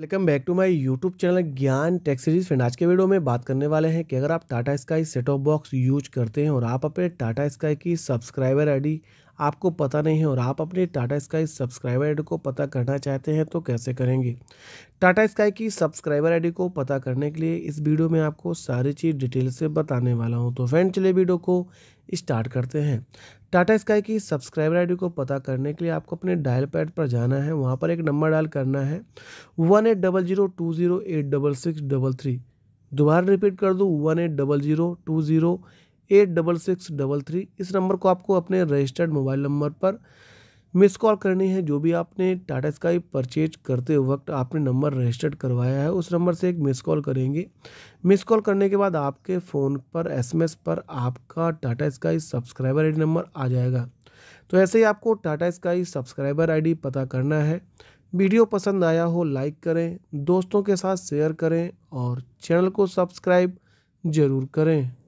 welcome back to my YouTube channel Gyan tech series friend आज के video में बात करने वाले हैं कि अगर आप Tata Sky set of box use करते हैं और आप अपने टाटा स्काई की सब्सक्राइबर आईडी आपको पता नहीं है और आप अपने टाटा स्काई सब्सक्राइबर आईडी को पता करना चाहते हैं तो कैसे करेंगे टाटा स्काई की सब्सक्राइबर आईडी को पता करने के लिए इस वीडियो में आपको सारी चीज़ डिटेल से बताने वाला हूँ तो फ्रेंड चले वीडियो को स्टार्ट करते हैं टाटा स्काई की सब्सक्राइबर आईडी को पता करने के लिए आपको अपने डायल पैड पर जाना है वहाँ पर एक नंबर डायल करना है one eight double zero two zero eight double six double three दोबारा रिपीट कर दूँ one eight double zero two zero eight double six double three इस नंबर को आपको अपने रजिस्टर्ड मोबाइल नंबर पर मिस कॉल करनी है जो भी आपने टाटा स्काई परचेज करते वक्त आपने नंबर रजिस्टर्ड करवाया है उस नंबर से एक मिस कॉल करेंगे मिस कॉल करने के बाद आपके फ़ोन पर एसएमएस पर आपका Tata Sky subscriber ID number आ जाएगा तो ऐसे ही आपको टाटा स्काई सब्सक्राइबर आईडी पता करना है वीडियो पसंद आया हो लाइक करें दोस्तों के साथ शेयर करें और चैनल को सब्सक्राइब ज़रूर करें